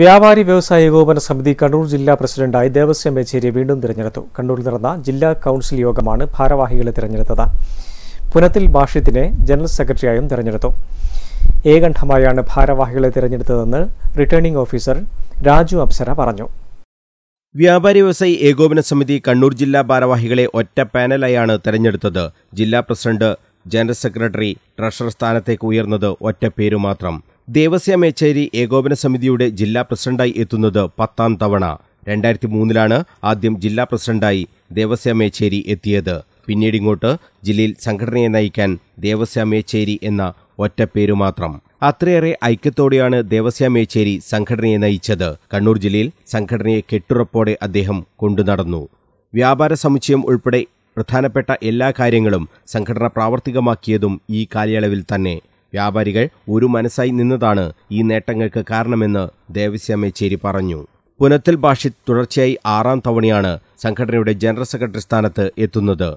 വ്യാപാരി വ്യവസായ ഏകോപന സമിതി കണ്ണൂർ ജില്ലാ പ്രസിഡന്റായി ദേവസ്വം മേച്ചേരിയെ വീണ്ടും തിരഞ്ഞെടുത്തു കണ്ണൂരിൽ നടന്ന ജില്ലാ കൗൺസിൽ യോഗമാണ് ഭാരവാഹികളെ തിരഞ്ഞെടുത്തത് പുനത്തിൽ ഭാഷ്യത്തിനെ ജനറൽ സെക്രട്ടറിയായും തിരഞ്ഞെടുത്തു ഏകണ്ഠമായാണ് ഭാരവാഹികളെ തിരഞ്ഞെടുത്തതെന്ന് റിട്ടേണിംഗ് ഓഫീസർ രാജു അപ്സര പറഞ്ഞു വ്യാപാരി വ്യവസായി ഏകോപന സമിതി കണ്ണൂർ ജില്ലാ ഭാരവാഹികളെ ഒറ്റ പാനലായാണ് തെരഞ്ഞെടുത്തത് ജില്ലാ പ്രസിഡന്റ് ജനറൽ സെക്രട്ടറി ട്രഷറർ സ്ഥാനത്തേക്ക് ഉയർന്നത് ഒറ്റ പേരു മാത്രം ദേവസ്യ മേച്ചേരി ഏകോപന സമിതിയുടെ ജില്ലാ പ്രസിഡന്റായി എത്തുന്നത് പത്താം തവണ രണ്ടായിരത്തി മൂന്നിലാണ് ആദ്യം ജില്ലാ പ്രസിഡന്റായി ദേവസ്യ മേച്ചേരി എത്തിയത് പിന്നീട് ഇങ്ങോട്ട് ജില്ലയിൽ സംഘടനയെ നയിക്കാൻ ദേവസ്യ മേച്ചേരി എന്ന ഒറ്റപ്പേരു മാത്രം അത്രയേറെ ഐക്യത്തോടെയാണ് ദേവസ്യ മേച്ചേരി സംഘടനയെ നയിച്ചത് കണ്ണൂർ ജില്ലയിൽ സംഘടനയെ കെട്ടുറപ്പോടെ അദ്ദേഹം കൊണ്ടുനടന്നു വ്യാപാര സമുച്ചയം ഉൾപ്പെടെ പ്രധാനപ്പെട്ട എല്ലാ കാര്യങ്ങളും സംഘടന പ്രാവർത്തികമാക്കിയതും ഈ കാലയളവിൽ തന്നെ വ്യാപാരികൾ ഒരു മനസ്സായി നിന്നതാണ് ഈ നേട്ടങ്ങൾക്ക് കാരണമെന്ന് ദേവസ്യാം യെച്ചേരി പറഞ്ഞു പുനത്തിൽ ഭാഷിത് തുടർച്ചയായി ആറാം തവണയാണ് സംഘടനയുടെ ജനറൽ സെക്രട്ടറി സ്ഥാനത്ത് എത്തുന്നത്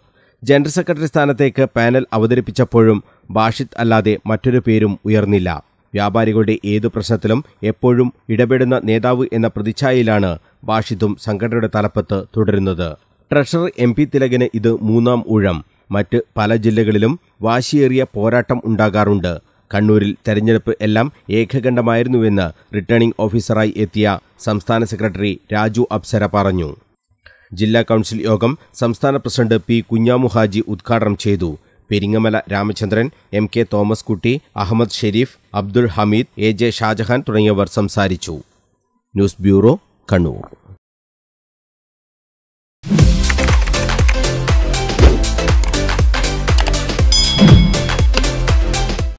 ജനറൽ സെക്രട്ടറി സ്ഥാനത്തേക്ക് പാനൽ അവതരിപ്പിച്ചപ്പോഴും ഭാഷിത് അല്ലാതെ മറ്റൊരു പേരും ഉയർന്നില്ല വ്യാപാരികളുടെ ഏതു പ്രശ്നത്തിലും എപ്പോഴും ഇടപെടുന്ന നേതാവ് എന്ന പ്രതിച്ഛായയിലാണ് ഭാഷിത്തും സംഘടനയുടെ തലപ്പത്ത് തുടരുന്നത് ട്രഷറർ എം പി തിലകന് ഇത് മൂന്നാം ഊഴം മറ്റ് പല ജില്ലകളിലും വാശിയേറിയ പോരാട്ടം ഉണ്ടാകാറുണ്ട് കണ്ണൂരിൽ തെരഞ്ഞെടുപ്പ് എല്ലാം ഏകകണ്ഠമായിരുന്നുവെന്ന് റിട്ടേണിംഗ് ഓഫീസറായി എത്തിയ സംസ്ഥാന സെക്രട്ടറി രാജു അപ്സര പറഞ്ഞു ജില്ലാ കൗൺസിൽ യോഗം സംസ്ഥാന പ്രസിഡന്റ് പി കുഞ്ഞാമുഹാജി ഉദ്ഘാടനം ചെയ്തു Peringamala Ramachandran M K Thomas Kutty Ahammad Shereef Abdul Hameed A J Shajahan തുടങ്ങിയവർ സംസാരിച്ചു ന്യൂസ് ബ്യൂറോ കണ്ണൂർ